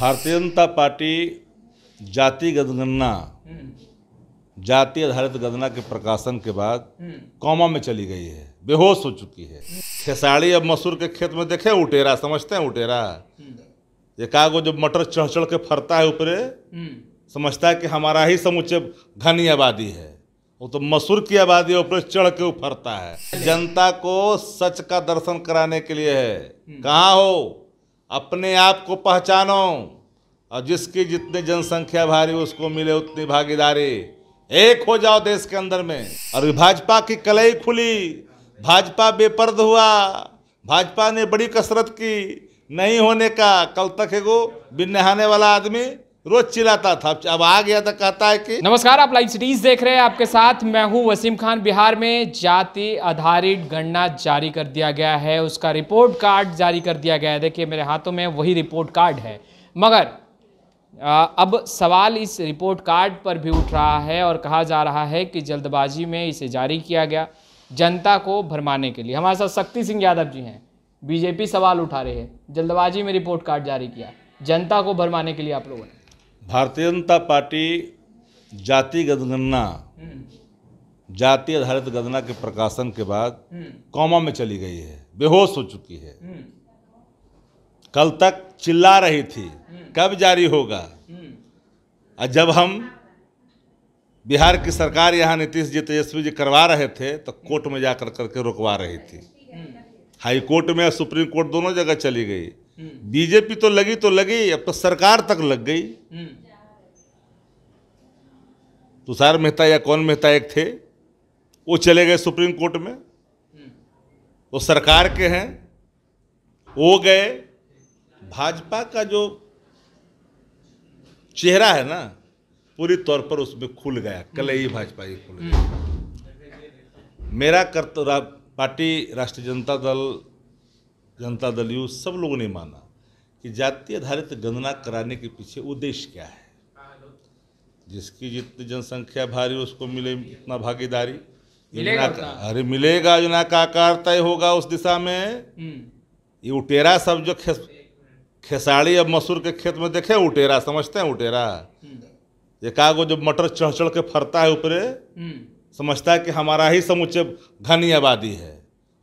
भारतीय जनता पार्टी जाति गणना जाति आधारित गणना के प्रकाशन के बाद कौमा में चली गई है बेहोश हो चुकी है खेसाड़ी अब मसूर के खेत में देखे उटेरा समझते हैं उटेरा कागो जब मटर चढ़ चढ़ के फरता है ऊपरे समझता है कि हमारा ही समुचे घनी आबादी है वो तो मसूर की आबादी ऊपर चढ़ के फरता है जनता को सच का दर्शन कराने के लिए है कहाँ हो अपने आप को पहचानो और जिसकी जितनी जनसंख्या भारी उसको मिले उतनी भागीदारी एक हो जाओ देश के अंदर में और भाजपा की कलई खुली भाजपा बेपर्द हुआ भाजपा ने बड़ी कसरत की नहीं होने का कल तक एगो बिन्नहाने वाला आदमी रोज चिल्लाता था अब आ गया तो कहता है कि नमस्कार आप लाइव सिटीज देख रहे हैं आपके साथ मैं हूं वसीम खान बिहार में जाति आधारित गणना जारी कर दिया गया है उसका रिपोर्ट कार्ड जारी कर दिया गया है देखिए मेरे हाथों में वही रिपोर्ट कार्ड है मगर अब सवाल इस रिपोर्ट कार्ड पर भी उठ रहा है और कहा जा रहा है कि जल्दबाजी में इसे जारी किया गया जनता को भरमाने के लिए हमारे साथ शक्ति सिंह यादव जी हैं बीजेपी सवाल उठा रही है जल्दबाजी में रिपोर्ट कार्ड जारी किया जनता को भरमाने के लिए आप लोगों ने भारतीय जनता पार्टी जाति गणना जाति आधारित गणना के प्रकाशन के बाद कौमा में चली गई है बेहोश हो चुकी है कल तक चिल्ला रही थी कब जारी होगा और जब हम बिहार की सरकार यहाँ नीतीश जी तेजस्वी जी करवा रहे थे तो कोर्ट में जाकर करके रुकवा रही थी हाई कोर्ट में सुप्रीम कोर्ट दोनों जगह चली गई बीजेपी तो लगी तो लगी अब तो सरकार तक लग गई तुषार मेहता या कौन मेहता एक थे वो चले गए सुप्रीम कोर्ट में वो सरकार के हैं वो गए भाजपा का जो चेहरा है ना पूरी तौर पर उसमें खुल गया कल ही भाजपा ही खुल गया मेरा कर्तव्य पार्टी राष्ट्रीय जनता दल जनता दल यू सब लोगों ने माना कि जाति आधारित गणना कराने के पीछे उद्देश्य क्या है जिसकी जितनी जनसंख्या भारी उसको मिले उतना भागीदारी अरे मिलेगा योजना का आकार तय होगा उस दिशा में हम्म। ये उटेरा सब जो खेस खेसाड़ी अब मसूर के खेत में देखे उटेरा समझते हैं उटेरा हम्म। ये कागो जो मटर चढ़ चढ़ के फरता है ऊपरे हम्म। समझता है कि हमारा ही समुचे घनी आबादी है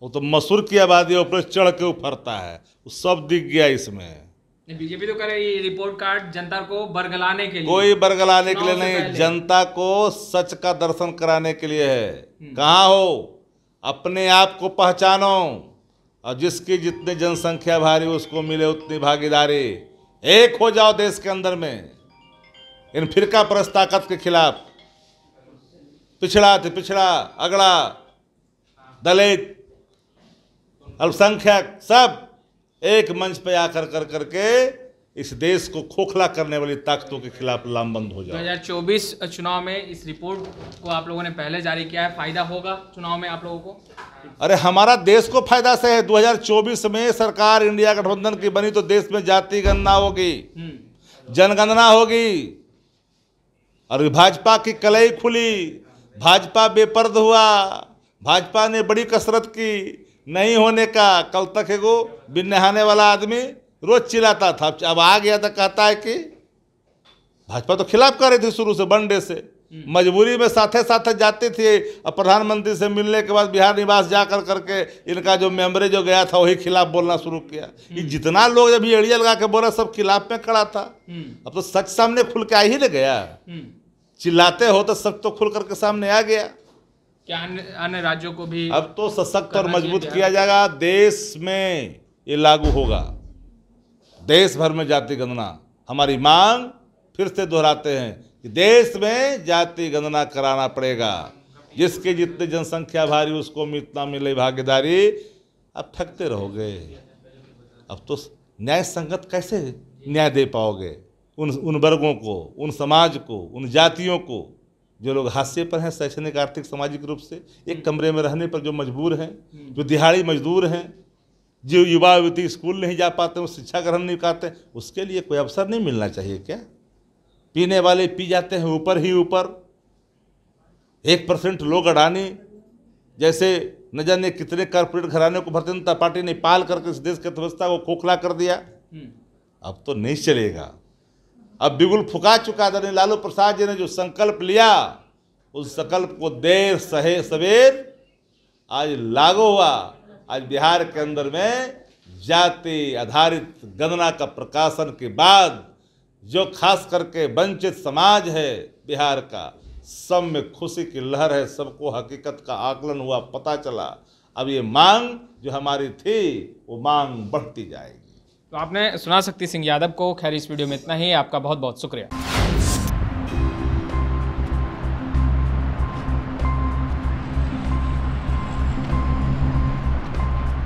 वो तो मसूर की आबादी ऊपर चढ़ के उफरता है वो सब दिख गया इसमें बीजेपी तो कह रही है रिपोर्ट कार्ड जनता को बरगलाने के लिए कोई बरगलाने के लिए नहीं जनता को सच का दर्शन कराने के लिए है हम्म। कहा हो अपने आप को पहचानो और जिसकी जितनी जनसंख्या भारी उसको मिले उतनी भागीदारी एक हो जाओ देश के अंदर में इन फिरका का ताकत के खिलाफ पिछड़ा थे पिछड़ा अगड़ा दलित अल्पसंख्यक सब एक मंच पर आकर कर करके इस देश को खोखला करने वाली ताकतों के खिलाफ लामबंद हो जाए 2024 चुनाव में इस रिपोर्ट को आप लोगों ने पहले जारी किया है फायदा होगा चुनाव में आप लोगों को अरे हमारा देश को फायदा से है 2024 में सरकार इंडिया गठबंधन की बनी तो देश में जाति गणना होगी हम्म। जनगणना होगी और भाजपा की कलई खुली भाजपा बेपर्द हुआ भाजपा ने बड़ी कसरत की नहीं होने का कल तक एगो बिन नहाने वाला आदमी रोज चिल्लाता था अब आ गया तो कहता है कि भाजपा तो खिलाफ कर रही थी शुरू से वनडे से मजबूरी में साथे साथे जाती थी और प्रधानमंत्री से मिलने के बाद बिहार निवास जा कर करके इनका जो मेम्बरे जो गया था वही खिलाफ बोलना शुरू किया ये हम्म। जितना लोग जब ये एड़िया लगा के बोला सब खिलाफ में खड़ा था हम्म। अब तो सच सामने खुल के आ ही नहीं गया हम्म। चिल्लाते हो तो सब तो खुल करके सामने आ गया क्या अन्य राज्यों को भी अब तो सशक्त और मजबूत किया जाएगा देश में ये लागू होगा देश भर में जाति गणना हमारी मांग फिर से दोहराते हैं कि देश में जाति गणना कराना पड़ेगा जिसके जितने जनसंख्या भारी उसको इतना मिले भागीदारी अब ठगते रहोगे अब तो न्याय संगत कैसे न्याय दे पाओगे उन उन वर्गों को उन समाज को उन जातियों को जो लोग हादसे पर हैं शैक्षणिक आर्थिक सामाजिक रूप से एक हम्म। कमरे में रहने पर जो मजबूर हैं हम्म। जो दिहाड़ी मजदूर हैं जो युवा युवती स्कूल नहीं जा पाते वो शिक्षा ग्रहण नहीं पाते उसके लिए कोई अवसर नहीं मिलना चाहिए क्या पीने वाले पी जाते हैं ऊपर ही ऊपर एक परसेंट लोग अडानी जैसे न जाने कितने कॉरपोरेट घराने को भारतीय जनता पार्टी ने पाल करके इस देश की अर्थव्यवस्था को खोखला कर दिया हम्म। अब तो नहीं चलेगा अब बिगुल फुका चुका था लालू प्रसाद जी ने जो संकल्प लिया उस संकल्प को देर सहे सवेर आज लागू हुआ आज बिहार के अंदर में जाति आधारित गणना का प्रकाशन के बाद जो खास करके वंचित समाज है बिहार का सब में खुशी की लहर है सबको हकीकत का आकलन हुआ पता चला अब ये मांग जो हमारी थी वो मांग बढ़ती जाएगी तो आपने सुना सकती सिंह यादव को खैर इस वीडियो में इतना ही आपका बहुत बहुत शुक्रिया